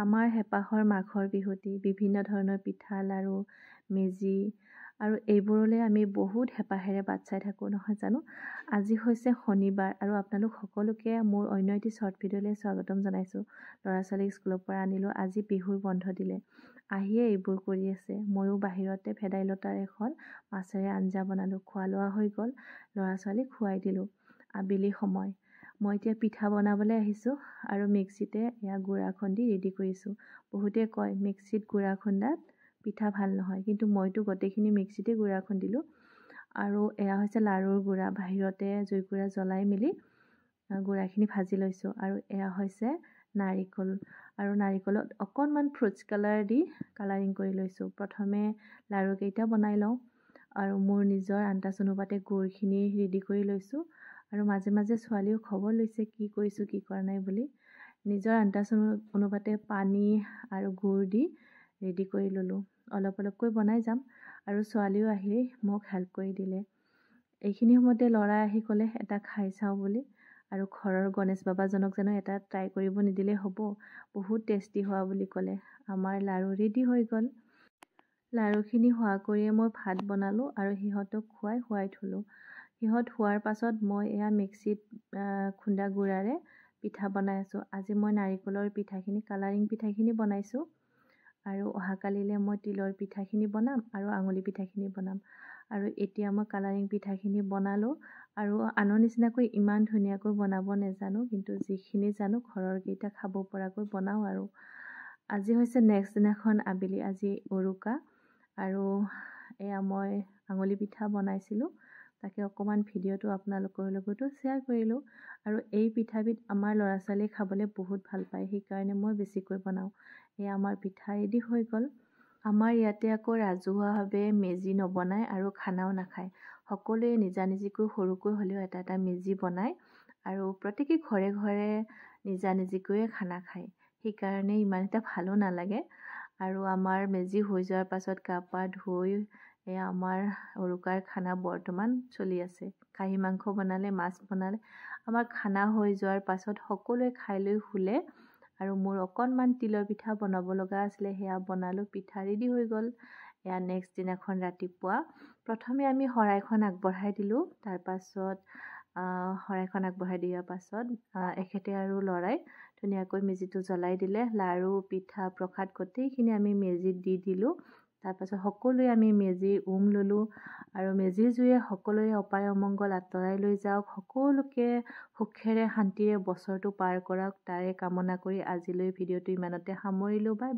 আমাৰ হেঁপাহৰ মাঘৰ বিহুটি বিভিন্ন ধৰণৰ পিঠা লাড়ু মেজি আৰু এইবোৰলৈ আমি বহুত হেঁপাহেৰে বাট চাই থাকোঁ নহয় জানো আজি হৈছে শনিবাৰ আৰু আপোনালোক সকলোকে মোৰ অন্য এটি শ্বৰ্ট ভিডিঅ'লৈ স্বাগতম জনাইছোঁ ল'ৰা ছোৱালীক স্কুলৰ পৰা আনিলোঁ আজি বিহুৰ বন্ধ দিলে আহিয়ে এইবোৰ কৰি আছে ময়ো বাহিৰতে ভেদাইলতাৰ এখন মাছেৰে আঞ্জা বনালোঁ খোৱা লোৱা হৈ গ'ল ল'ৰা ছোৱালীক খুৱাই দিলোঁ আবেলি সময় মই এতিয়া পিঠা বনাবলৈ আহিছোঁ আৰু মিক্সিতে এয়া গুড়া খুন্দি ৰেডি কৰিছোঁ বহুতে কয় মিক্সিত গুড়া খুন্দাত পিঠা ভাল নহয় কিন্তু মইতো গোটেইখিনি মিক্সিতে গুড়া খুন্দিলোঁ আৰু এয়া হৈছে লাৰুৰ গুড়া বাহিৰতে জুইকুৰা জ্বলাই মেলি গুড়াখিনি ভাজি লৈছোঁ আৰু এয়া হৈছে নাৰিকল আৰু নাৰিকলত অকণমান ফ্ৰুটছ কালাৰ দি কালাৰিং কৰি লৈছোঁ প্ৰথমে লাৰুকেইটা বনাই লওঁ আৰু মোৰ নিজৰ আন্দাজ অনুপাতে গুড়খিনি ৰেডি কৰি লৈছোঁ আৰু মাজে মাজে ছোৱালীও খবৰ লৈছে কি কৰিছোঁ কি কৰা নাই বুলি নিজৰ আণ্টাচাউণ্ড অনুপাতে পানী আৰু গুড় দি ৰেডি কৰি ল'লোঁ অলপ অলপকৈ বনাই যাম আৰু ছোৱালীও আহি মোক হেল্প কৰি দিলে এইখিনি সময়তে ল'ৰাই আহি ক'লে এটা খাই চাওঁ বুলি আৰু ঘৰৰ গণেশ বাবাজনক জানো এটা ট্ৰাই কৰিব নিদিলে হ'ব বহুত টেষ্টি হোৱা বুলি ক'লে আমাৰ লাড়ু ৰেডি হৈ গ'ল লাড়ুখিনি হোৱাকৈয়ে মই ভাত বনালোঁ আৰু সিহঁতক খুৱাই শুৱাই থ'লোঁ সিহঁত হোৱাৰ পাছত মই এয়া মিক্সিত খুন্দা গুড়াৰে পিঠা বনাই আছোঁ আজি মই নাৰিকলৰ পিঠাখিনি কালাৰিং পিঠাখিনি বনাইছোঁ আৰু অহাকালিলৈ মই তিলৰ পিঠাখিনি বনাম আৰু আঙুলি পিঠাখিনি বনাম আৰু এতিয়া মই কালাৰিং পিঠাখিনি বনালোঁ আৰু আনৰ নিচিনাকৈ ইমান ধুনীয়াকৈ বনাব নাজানো কিন্তু যিখিনি জানো ঘৰৰ কেইটা খাব পৰাকৈ বনাওঁ আৰু আজি হৈছে নেক্সট দিনাখন আবেলি আজি উৰুকা আৰু এয়া মই আঙুলি পিঠা বনাইছিলোঁ তাকে অকণমান ভিডিঅ'টো আপোনালোকৰ লগতো শ্বেয়াৰ কৰিলোঁ আৰু এই পিঠাবিধ আমাৰ ল'ৰা ছোৱালীয়ে খাবলৈ বহুত ভাল পায় সেইকাৰণে মই বেছিকৈ বনাওঁ এয়া আমাৰ পিঠা ৰেডি হৈ গ'ল আমাৰ ইয়াতে আকৌ ৰাজহুৱাভাৱে মেজি নবনায় আৰু খানাও নাখায় সকলোৱে নিজা নিজিকৈ সৰুকৈ হ'লেও এটা এটা মেজি বনায় আৰু প্ৰত্যেকেই ঘৰে ঘৰে নিজা নিজিকৈয়ে খানা খায় সেইকাৰণে ইমান এটা ভালো নালাগে আৰু আমাৰ মেজি হৈ যোৱাৰ পাছত গা পা ধুই এয়া আমাৰ উৰুকাৰ খানা বৰ্তমান চলি আছে কাহী মাংস বনালে মাছ বনালে আমাৰ খানা হৈ যোৱাৰ পাছত সকলোৱে খাই লৈ শুলে আৰু মোৰ অকণমান তিলৰ পিঠা বনাব লগা আছিলে সেয়া বনালোঁ পিঠা ৰেডি হৈ গ'ল এয়া নেক্সট দিনাখন ৰাতিপুৱা প্ৰথমে আমি শৰাইখন আগবঢ়াই দিলোঁ তাৰপাছত শৰাইখন আগবঢ়াই দিয়াৰ পাছত এখেতে আৰু ল'ৰাই ধুনীয়াকৈ মেজিটো জ্বলাই দিলে লাড়ু পিঠা প্ৰসাদ গোটেইখিনি আমি মেজিত দি দিলোঁ তাৰপাছত সকলোৱে আমি মেজিৰ উম ল'লোঁ আৰু মেজি জুয়ে সকলোৰে অপায় অমংগল আঁতৰাই লৈ যাওক সকলোকে সুখেৰে শান্তিৰে বছৰটো পাৰ কৰক তাৰে কামনা কৰি আজিলৈ ভিডিঅ'টো ইমানতে সামৰিলোঁ বা